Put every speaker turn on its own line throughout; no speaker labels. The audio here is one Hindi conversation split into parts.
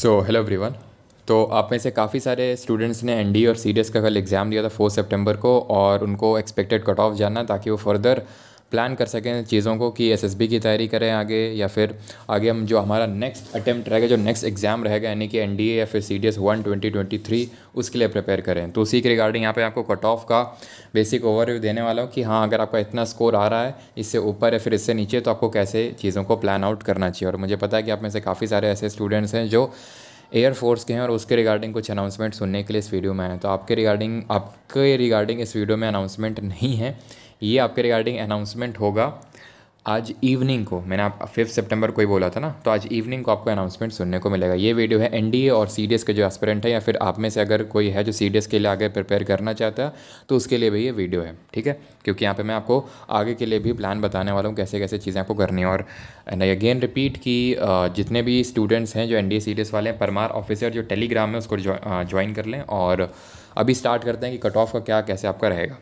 सो हेलो एवरीवन तो आप में से काफ़ी सारे स्टूडेंट्स ने एन e और सी का कल एग्ज़ाम दिया था फोर सितंबर को और उनको एक्सपेक्टेड कट ऑफ जाना ताकि वो फर्दर प्लान कर सकें चीज़ों को कि एसएसबी की तैयारी करें आगे या फिर आगे हम जो हमारा नेक्स्ट अटैम्प्ट रहेगा जो नेक्स्ट एग्ज़ाम रहेगा यानी कि एनडीए या फिर C D S one twenty twenty three उसके लिए प्रिपेयर करें तो उसी के रिगार्डिंग यहाँ पे आपको कट ऑफ का बेसिक ओवरव्यू देने वाला हूँ कि हाँ अगर आपका इतना स्कोर आ रहा है इससे ऊपर या फिर इससे नीचे तो आपको कैसे चीज़ों को प्लान आउट करना चाहिए और मुझे पता है कि आप में से काफ़ी सारे ऐसे स्टूडेंट्स हैं जो एयरफोर्स के हैं और उसके रिगार्डिंग कुछ अनाउंसमेंट सुनने के लिए इस वीडियो में आए तो आपके रिगार्डिंग आपके रिगार्डिंग इस वीडियो में अनाउंसमेंट नहीं है ये आपके रिगार्डिंग अनाउंसमेंट होगा आज इवनिंग को मैंने आप फिफ्थ सितंबर को ही बोला था ना तो आज इवनिंग को आपको अनाउंसमेंट सुनने को मिलेगा ये वीडियो है एनडीए और सीडीएस के जो एस्पिरेंट है या फिर आप में से अगर कोई है जो सीडीएस के लिए आगे प्रिपेयर करना चाहता है तो उसके लिए भी ये वीडियो है ठीक है क्योंकि यहाँ पे मैं आपको आगे के लिए भी प्लान बताने वाला हूँ कैसे कैसे चीज़ें आपको करनी है और अगेन रिपीट की जितने भी स्टूडेंट्स हैं जो एन डी वाले हैं परमार ऑफिसर जो टेलीग्राम है उसको ज्वाइन कर लें और अभी स्टार्ट करते हैं कि कट ऑफ का क्या कैसे आपका रहेगा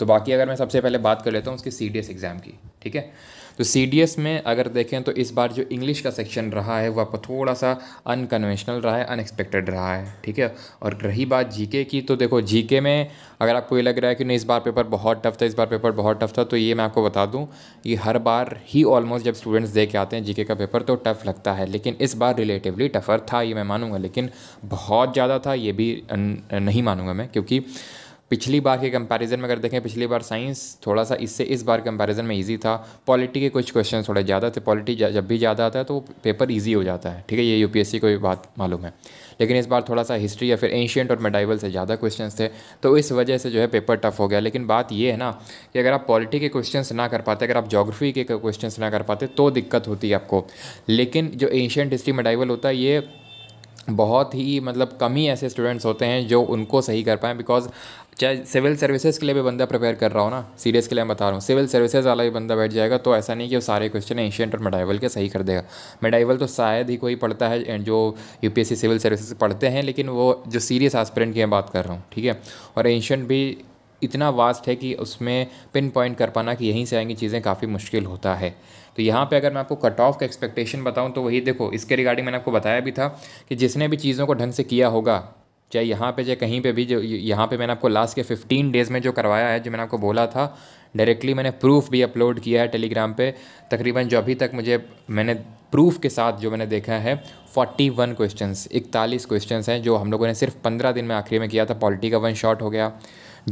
तो बाकी अगर मैं सबसे पहले बात कर लेता हूँ उसके सी एग्ज़ाम की ठीक है तो सी में अगर देखें तो इस बार जो इंग्लिश का सेक्शन रहा है वह थोड़ा सा अनकन्वेंशनल रहा है अनएक्सपेक्टेड रहा है ठीक है और रही बात जी की तो देखो जी में अगर आपको ये लग रहा है कि नहीं इस बार पेपर बहुत टफ था इस बार पेपर बहुत टफ था तो ये मैं आपको बता दूँ कि हर बार ही ऑलमोस्ट जब स्टूडेंट्स दे के आते हैं जीके का पेपर तो टफ़ लगता है लेकिन इस बार रिलेटिवली टफ़र था ये मैं मानूंगा लेकिन बहुत ज़्यादा था ये भी नहीं मानूंगा मैं क्योंकि पिछली बार के कंपैरिजन में अगर देखें पिछली बार साइंस थोड़ा सा इससे इस बार कंपैरिजन में इजी था पॉलिटी के कुछ क्वेश्चन थोड़े ज़्यादा थे पॉलिटी जब भी ज़्यादा आता है तो पेपर ईजी हो जाता है ठीक है ये यूपीएससी को भी बात मालूम है लेकिन इस बार थोड़ा सा हिस्ट्री या फिर एंशियंट और मेडाइवल से ज़्यादा क्वेश्चन थे तो इस वजह से जो है पेपर टफ हो गया लेकिन बात ये है ना कि अगर आप पॉलिटी के क्वेश्चन ना कर पाते अगर आप जोग्राफी के क्वेश्चन ना कर पाते तो दिक्कत होती है आपको लेकिन जो एंशियंट हिस्ट्री मेडाइवल होता है ये बहुत ही मतलब कम ही ऐसे स्टूडेंट्स होते हैं जो उनको सही कर पाएँ बिकॉज चाहे सिविल सर्विसेज के लिए भी बंदा प्रिपेयर कर रहा हो ना सीरियस के लिए मैं बता रहा हूँ सिविल सर्विसेज वाला भी बंदा बैठ जाएगा तो ऐसा नहीं कि वो सारे क्वेश्चन एशियंट और मेडाइवल के सही कर देगा मेडाइवल तो शायद ही कोई पढ़ता है जो यू सिविल सर्विसेज पढ़ते हैं लेकिन वो जो सीरियस एस्पिरेंट की मैं बात कर रहा हूँ ठीक है और एशियंट भी इतना वास्ट है कि उसमें पिन पॉइंट कर पाना कि यहीं से आएंगी चीज़ें काफ़ी मुश्किल होता है तो यहाँ पे अगर मैं आपको कट ऑफ का एक्सपेक्टेशन बताऊँ तो वही देखो इसके रिगार्डिंग मैंने आपको बताया भी था कि जिसने भी चीज़ों को ढंग से किया होगा चाहे यहाँ पे चाहे कहीं पे भी जो यहाँ पे मैंने आपको लास्ट के 15 डेज़ में जो करवाया है जो मैंने आपको बोला था डायरेक्टली मैंने प्रूफ भी अपलोड किया है टेलीग्राम पे तकरीबन जो अभी तक मुझे मैंने प्रूफ के साथ जो मैंने देखा है 41 वन क्वेश्चन इकतालीस क्वेश्चन हैं जो हम लोगों ने सिर्फ 15 दिन में आखिरी में किया था पॉलिटी का वन शॉट हो गया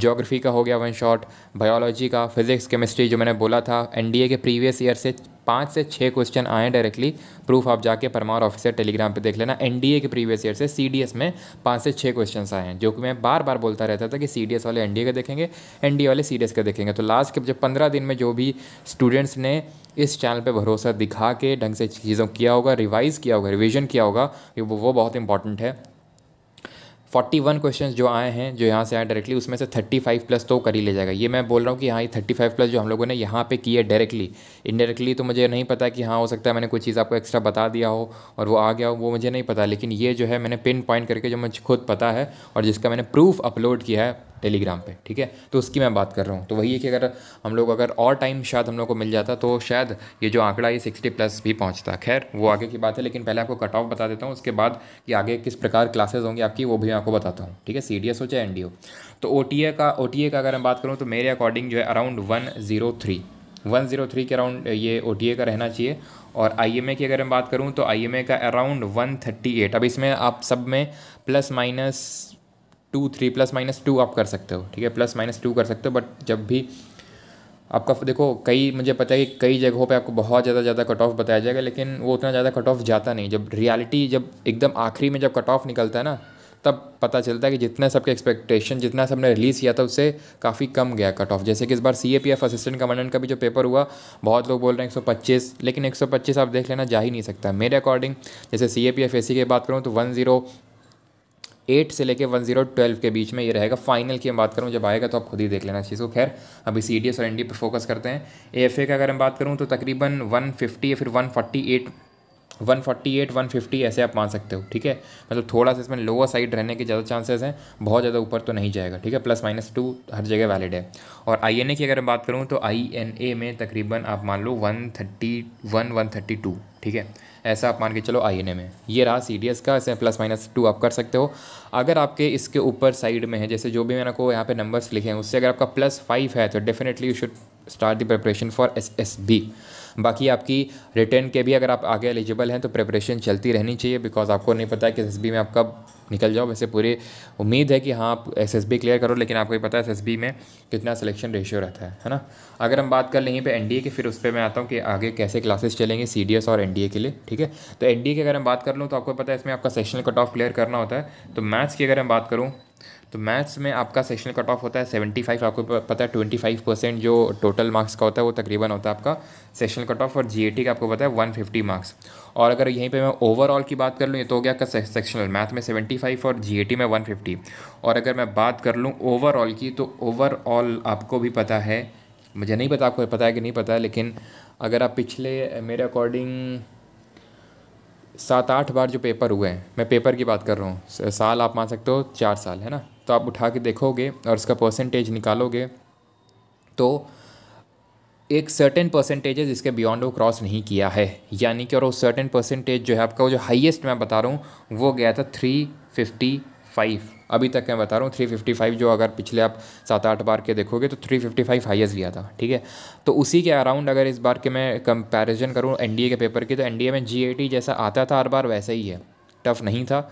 जोग्राफ़ी का हो गया वन शॉट बायोलॉजी का फिज़िक्स केमिस्ट्री जो मैंने बोला था एनडीए के प्रीवियस ईयर से पाँच से छः क्वेश्चन आए डायरेक्टली प्रूफ आप जाके परमार ऑफिसर टेलीग्राम पे देख लेना एनडीए के प्रीवियस ईयर से सीडीएस में पाँच से छः क्वेश्चन आए हैं जो कि मैं बार बार बोलता रहता था कि सीडीएस वाले एनडीए का देखेंगे एनडीए वाले सीडीएस का देखेंगे तो लास्ट के जब पंद्रह दिन में जो भी स्टूडेंट्स ने इस चैनल पर भरोसा दिखा के ढंग से चीज़ों किया होगा रिवाइज़ किया होगा रिविजन किया होगा वो बहुत इंपॉर्टेंट है फोर्टी वन क्वेश्चन जो आए हैं जो यहाँ से आए डायरेक्टली उसमें से थर्टी फाइव प्लस तो कर ही ले जाएगा ये मैं बोल रहा हूँ कि हाँ ये थर्टी फाइव प्लस जो हम लोगों ने यहाँ पे किए डायरेक्टली इनडायरेक्टली तो मुझे नहीं पता कि हाँ हो सकता है मैंने कोई चीज़ आपको एक्स्ट्रा बता दिया हो और वो आ गया हो वो मुझे नहीं पता लेकिन ये जो है मैंने पिन पॉइंट करके जो मुझे खुद पता है और जिसका मैंने प्रूफ अपलोड किया है टेलीग्राम पे ठीक है तो उसकी मैं बात कर रहा हूँ तो वही है कि अगर हम लोग अगर और टाइम शायद हम लोग को मिल जाता तो शायद ये जो आंकड़ा ये सिक्सटी प्लस भी पहुँचता खैर वो आगे की बात है लेकिन पहले आपको कट ऑफ बता देता हूँ उसके बाद कि आगे किस प्रकार क्लासेज होंगी आपकी वो भी मैं आपको बताता हूँ ठीक है सी डी एस हो चाहे एन डी ओ तो ओ टी ए का ओ टी ए का अगर मैं बात करूँ तो मेरे अकॉर्डिंग जो है around one zero three one zero three के अराउंड ये ओ टी ए का रहना चाहिए और आई एम ए की अगर मैं बात करूँ तो आई एम ए का अराउंड वन थर्टी एट अब इसमें आप सब में plus minus two three plus minus two आप कर सकते हो ठीक है प्लस माइनस टू कर सकते हो बट जब भी आपका देखो कई मुझे पता है कि कई जगहों पे आपको बहुत ज़्यादा ज़्यादा कट ऑफ बताया जाएगा लेकिन वो उतना ज़्यादा कट ऑफ जाता नहीं जब रियलिटी जब एकदम आखिरी में जब कट ऑफ निकलता है ना तब पता चलता है कि जितना सबके एक्सपेक्टेशन जितना सबने रिलीज़ किया था उससे काफ़ी कम गया कट ऑफ जैसे कि इस बार C A P F assistant commandant का भी जो पेपर हुआ बहुत लोग बोल रहे हैं एक सौ पच्चीस लेकिन एक सौ पच्चीस आप देख लेना जा ही नहीं सकता मेरे अकॉर्डिंग जैसे सी ए पी एफ ए सी की बात करूँ तो वन जीरो एट से लेकर वन जीरो ट्वेल्व के बीच में ये रहेगा फाइनल की हम बात करूँ जब आएगा तो आप खुद ही देख लेना चीज़ को खैर अभी सी डी एस और एन डी पर फोकस करते हैं ए एफ ए का अगर हम बात करूँ तो तकरीबन वन फिफ्टी या फिर one forty eight one forty eight one fifty ऐसे आप मान सकते हो ठीक है मतलब थोड़ा सा इसमें लोअर साइड रहने के ज़्यादा चांसेस हैं बहुत ज़्यादा ऊपर तो नहीं जाएगा ठीक है प्लस माइनस टू हर जगह वैलिड है और आई एन ए की अगर बात करूँ तो आई एन ए में तकरीबन आप मान लो one thirty one one thirty two ठीक है ऐसा आप मान के चलो आई में ये रहा सी का ऐसे प्लस माइनस टू आप कर सकते हो अगर आपके इसके ऊपर साइड में है जैसे जो भी मैंने को यहाँ पे नंबर्स लिखे हैं उससे अगर आपका प्लस फाइव है तो definitely you should start the preparation for S S B बाकी आपकी रिटर्न के भी अगर आप आगे एलिजिबल हैं तो प्रिपरेशन चलती रहनी चाहिए बिकॉज आपको नहीं पता है कि एस में आप कब निकल जाओ वैसे पूरी उम्मीद है कि हाँ आप एस एस बी क्लियर करो लेकिन आपको ये पता है एस एस बी में कितना सिलेक्शन रेशियो रहता है है ना अगर हम बात कर लेंगे पे एन डी ए की फिर उस पर मैं आता हूँ कि आगे कैसे क्लासेस चलेंगे सी डी एस और एन डी ए के लिए ठीक है तो एन डी ए की अगर हम बात कर लूँ तो आपको पता है इसमें आपका सेक्शनल कट ऑफ क्लियर करना होता है तो मैथ्स की अगर हम बात करूँ तो मैथ्स में आपका सेक्शनल कट ऑफ होता है सेवेंटी फाइव आपको पता है ट्वेंटी फाइव परसेंट जो टोटल मार्क्स का होता है वो तकरीबन होता है आपका सेक्शनल कट ऑफ और टी का आपको पता है वन फिफ्टी मार्क्स और अगर यहीं पे मैं ओवरऑल की बात कर लूँ ये तो हो गया आपका सेक्शनल मैथ में सेवेंटी फाइव और टी में वन फिफ्टी और अगर मैं बात कर लूँ ओवरऑल की तो ओवरऑल आपको भी पता है मुझे नहीं पता आपको पता है कि नहीं पता है लेकिन अगर आप पिछले मेरे अकॉर्डिंग सात आठ बार जो पेपर हुए हैं मैं पेपर की बात कर रहा हूँ साल आप मान सकते हो चार साल है ना तो आप उठा के देखोगे और उसका परसेंटेज निकालोगे तो एक सर्टेन परसेंटेज है जिसके बियॉन्ड वो क्रॉस नहीं किया है यानी कि और वो सर्टेन परसेंटेज जो है आपका वो जो हाईएस्ट मैं बता रहा हूँ वो गया था थ्री फिफ्टी फाइव अभी तक मैं बता रहा हूँ थ्री फिफ्टी फाइव जो अगर पिछले आप सात आठ बार के देखोगे तो थ्री फिफ्टी फाइव हाइएस्ट गया था ठीक है तो उसी के अराउंड अगर इस बार के मैं कंपैरिजन करूँ एन के पेपर की तो एन में जी जैसा आता था हर बार वैसा ही है टफ नहीं था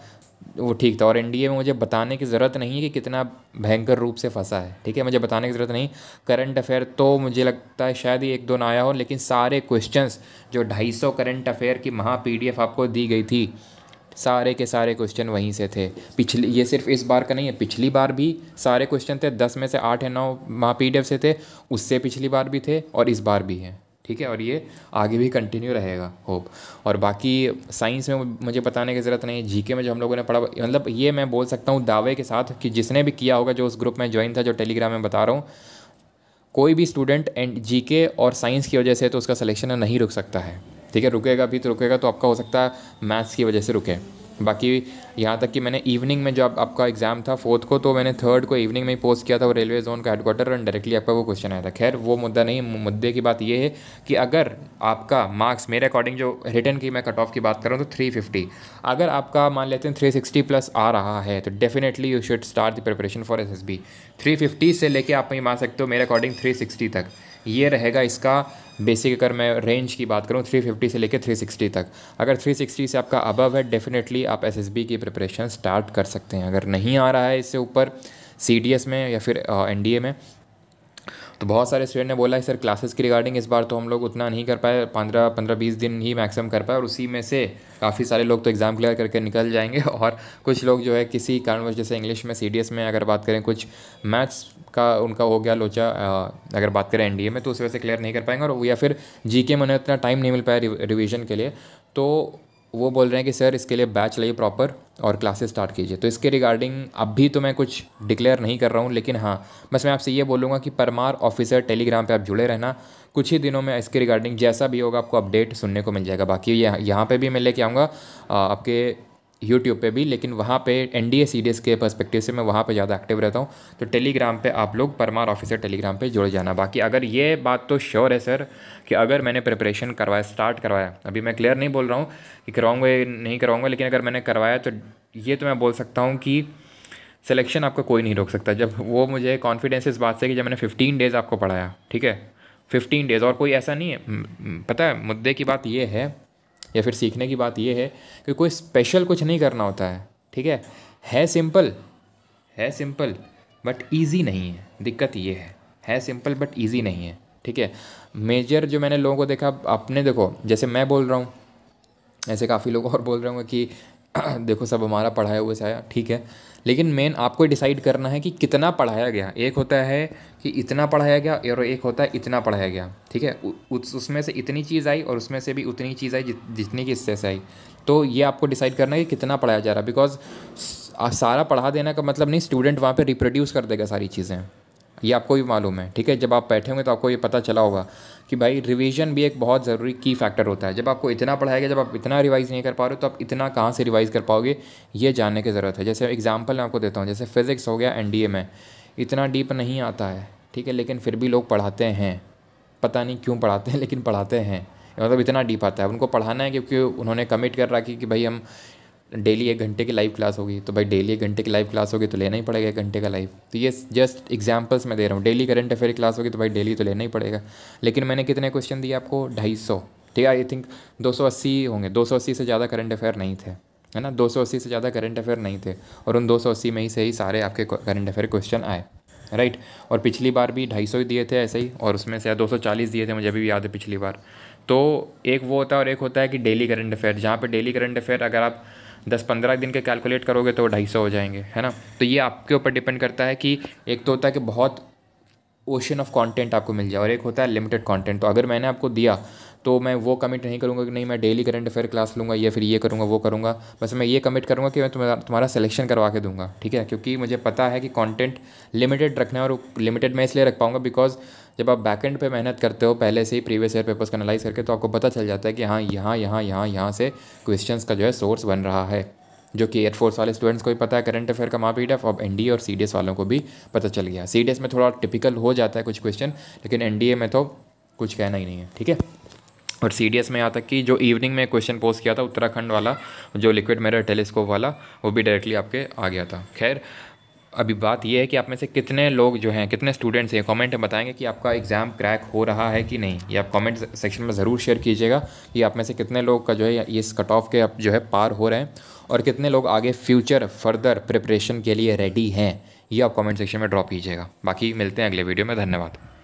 वो ठीक था और एन में मुझे बताने की ज़रूरत नहीं है कि कितना भयंकर रूप से फंसा है ठीक है मुझे बताने की ज़रूरत नहीं करंट अफेयर तो मुझे लगता है शायद ही एक दो ना आया हो लेकिन सारे क्वेश्चंस जो 250 करंट अफेयर की महा पीडीएफ आपको दी गई थी सारे के सारे क्वेश्चन वहीं से थे पिछली ये सिर्फ इस बार का नहीं है पिछली बार भी सारे क्वेश्चन थे दस में से आठ या नौ माँ पी से थे उससे पिछली बार भी थे और इस बार भी हैं ठीक है और ये आगे भी कंटिन्यू रहेगा होप और बाकी साइंस में मुझे बताने की ज़रूरत नहीं है जीके में जो हम लोगों ने पढ़ा मतलब ये मैं बोल सकता हूँ दावे के साथ कि जिसने भी किया होगा जो उस ग्रुप में ज्वाइन था जो टेलीग्राम में बता रहा हूँ कोई भी स्टूडेंट एंड जीके और साइंस की वजह से तो उसका सलेक्शन नहीं रुक सकता है ठीक है रुकेगा भी तो रुकेगा तो आपका हो सकता है मैथ्स की वजह से रुके बाकी यहाँ तक कि मैंने इवनिंग में जब आपका एग्ज़ाम था फोर्थ को तो मैंने थर्ड को इवनिंग में ही पोस्ट किया था वो रेलवे जोन का हेडक्वार्टर और डायरेक्टली आपका वो क्वेश्चन आया था खैर वो मुद्दा नहीं मुद्दे की बात ये है कि अगर आपका मार्क्स मेरे अकॉर्डिंग जो रिटर्न की मैं कट ऑफ की बात कर रहा हूँ तो थ्री फिफ्टी अगर आपका मान लेते हैं थ्री सिक्सटी प्लस आ रहा है तो definitely you should start the preparation for S S B three fifty से लेके आप वहीं मान सकते हो मेरे अकॉर्डिंग थ्री सिक्सटी तक ये रहेगा इसका बेसिक अगर मैं रेंज की बात करूँ 350 से लेकर 360 तक अगर 360 से आपका अबव है डेफिनेटली आप एसएसबी की प्रिपरेशन स्टार्ट कर सकते हैं अगर नहीं आ रहा है इससे ऊपर सी में या फिर एन uh, में तो बहुत सारे स्टूडेंट ने बोला सर क्लासेस की रिगार्डिंग इस बार तो हम लोग उतना नहीं कर पाए पंद्रह पंद्रह बीस दिन ही मैक्सिमम कर पाए और उसी में से काफ़ी सारे लोग तो एग्ज़ाम क्लियर करके निकल जाएंगे और कुछ लोग जो है किसी कारणवश जैसे इंग्लिश में सी में अगर बात करें कुछ मैथ्स का उनका हो गया लोचा अगर बात करें एन में तो उस वजह से क्लियर नहीं कर पाएंगे और या फिर जी में उन्हें इतना टाइम नहीं मिल पाया रिविज़न के लिए तो वो बोल रहे हैं कि सर इसके लिए बैच लाइए प्रॉपर और क्लासेस स्टार्ट कीजिए तो इसके रिगार्डिंग अब भी तो मैं कुछ डिक्लेयर नहीं कर रहा हूँ लेकिन हाँ बस मैं आपसे ये बोलूँगा कि परमार ऑफिसर टेलीग्राम पे आप जुड़े रहना कुछ ही दिनों में इसके रिगार्डिंग जैसा भी होगा आपको अपडेट सुनने को मिल जाएगा बाकी यहाँ पर भी मैं लेके आऊँगा आपके यूट्यूब पे भी लेकिन वहाँ पे एन डी के परस्पेक्टिव से मैं वहाँ पे ज़्यादा एक्टिव रहता हूँ तो टेलीग्राम पे आप लोग परमार ऑफिसर टेलीग्राम पे जुड़ जाना बाकी अगर ये बात तो श्योर है सर कि अगर मैंने प्रिपरेशन करवाया स्टार्ट करवाया अभी मैं क्लियर नहीं बोल रहा हूँ कि करवाऊँगा नहीं कराऊँगा लेकिन अगर मैंने करवाया तो ये तो मैं बोल सकता हूँ कि सिलेक्शन आपका कोई नहीं रोक सकता जब वो मुझे कॉन्फिडेंस इस बात से कि जब मैंने फिफ्टीन डेज़ आपको पढ़ाया ठीक है फिफ्टीन डेज़ और कोई ऐसा नहीं है पता है मुद्दे की बात ये है या फिर सीखने की बात ये है कि कोई स्पेशल कुछ नहीं करना होता है ठीक है है सिंपल है सिंपल बट ईजी नहीं है दिक्कत ये है है सिंपल बट ईजी नहीं है ठीक है मेजर जो मैंने लोगों को देखा अपने देखो जैसे मैं बोल रहा हूँ ऐसे काफ़ी लोग और बोल रहे होंगे कि देखो सब हमारा पढ़ाया हुआ से आया ठीक है लेकिन मेन आपको डिसाइड करना है कि कितना पढ़ाया गया एक होता है कि इतना पढ़ाया गया और एक होता है इतना पढ़ाया गया ठीक है उस उसमें से इतनी चीज़ आई और उसमें से भी उतनी चीज़ आई जित, जितनी की हिस्से से आई तो ये आपको डिसाइड करना है कि कितना पढ़ाया जा रहा है बिकॉज सारा पढ़ा देने का मतलब नहीं स्टूडेंट वहाँ पर रिप्रोड्यूस कर देगा सारी चीज़ें ये आपको भी मालूम है ठीक है जब आप बैठे होंगे तो आपको ये पता चला होगा कि भाई रिवीजन भी एक बहुत ज़रूरी की फैक्टर होता है जब आपको इतना पढ़ाया गया जब आप इतना रिवाइज़ नहीं कर पा रहे हो तो आप इतना कहाँ से रिवाइज़ कर पाओगे ये जानने की ज़रूरत है जैसे एग्जाम्पल मैं आपको देता हूँ जैसे फिज़िक्स हो गया एन में इतना डीप नहीं आता है ठीक है लेकिन फिर भी लोग पढ़ाते हैं पता नहीं क्यों पढ़ाते हैं लेकिन पढ़ाते हैं मतलब इतना डीप आता है उनको पढ़ाना है क्योंकि उन्होंने कमिट कर रखी कि भाई हम डेली एक घंटे की लाइव क्लास होगी तो भाई डेली एक घंटे की लाइव क्लास होगी तो लेना ही पड़ेगा एक घंटे का लाइव तो ये जस्ट एग्जाम्पल्स मैं दे रहा हूँ डेली करंट अफेयर क्लास होगी तो भाई डेली तो लेना ही पड़ेगा लेकिन मैंने कितने क्वेश्चन दिए आपको ढाई सौ ठीक है आई थिंक दो सौ अस्सी होंगे दो सौ अस्सी से ज़्यादा करंट अफेयर नहीं थे है ना दो सौ अस्सी से ज़्यादा करंट अफेयर नहीं थे और उन दो सौ अस्सी में ही से ही सारे आपके करंट अफेयर क्वेश्चन आए राइट और पिछली बार भी ढाई सौ ही दिए थे ऐसे ही और उसमें से दो सौ चालीस दिए थे मुझे अभी भी याद है पिछली बार तो एक वो होता है और एक होता है कि डेली करंट अफेयर जहाँ पे डेली करंट अफेयर अगर आप दस पंद्रह दिन के कैलकुलेट करोगे तो ढाई सौ हो जाएंगे है ना तो ये आपके ऊपर डिपेंड करता है कि एक तो होता है कि बहुत ओशन ऑफ कंटेंट आपको मिल जाए और एक होता है लिमिटेड कंटेंट तो अगर मैंने आपको दिया तो मैं वो कमिट नहीं करूँगा कि नहीं मैं डेली करंट अफेयर क्लास लूँगा या फिर ये करूँगा वो करूँगा बस मैं ये कमिट करूँगा कि मैं तुम्हारा तुम्हारा सिलेक्शन करवा के दूँगा ठीक है क्योंकि मुझे पता है कि कंटेंट लिमिटेड रखना है और लिमिटेड मैं इसलिए रख पाऊँगा बिकॉज जब आप बैकेंड पे मेहनत करते हो पहले से ही प्रीवियस ईयर पेपर्स का एनालाइज करके तो आपको पता चल जाता है कि हाँ यहाँ यहाँ यहाँ यहाँ से क्वेश्चन का जो है सोर्स बन रहा है जो कि एयरफोर्स वाले स्टूडेंट्स को भी पता है करंट अफेयर का माँ पी अब एन और सी वालों को भी पता चल गया सी में थोड़ा टिपिकल हो जाता है कुछ क्वेश्चन लेकिन एन में तो कुछ कहना ही नहीं है ठीक है और सी डी एस में यहाँ तक कि जो इवनिंग में क्वेश्चन पोस्ट किया था उत्तराखंड वाला जो लिक्विड मेरा टेलीस्कोप वाला वो भी डायरेक्टली आपके आ गया था खैर अभी बात यह है कि आप में से कितने लोग जो हैं कितने स्टूडेंट्स हैं कमेंट में बताएंगे कि आपका एग्ज़ाम क्रैक हो रहा है कि नहीं ये आप कमेंट सेक्शन में ज़रूर शेयर कीजिएगा कि आप में से कितने लोग का जो है इस कट ऑफ के जो है पार हो रहे हैं और कितने लोग आगे फ्यूचर फर्दर प्रिपरेशन के लिए रेडी हैं ये आप कॉमेंट सेक्शन में ड्रॉप कीजिएगा बाकी मिलते हैं अगले वीडियो में धन्यवाद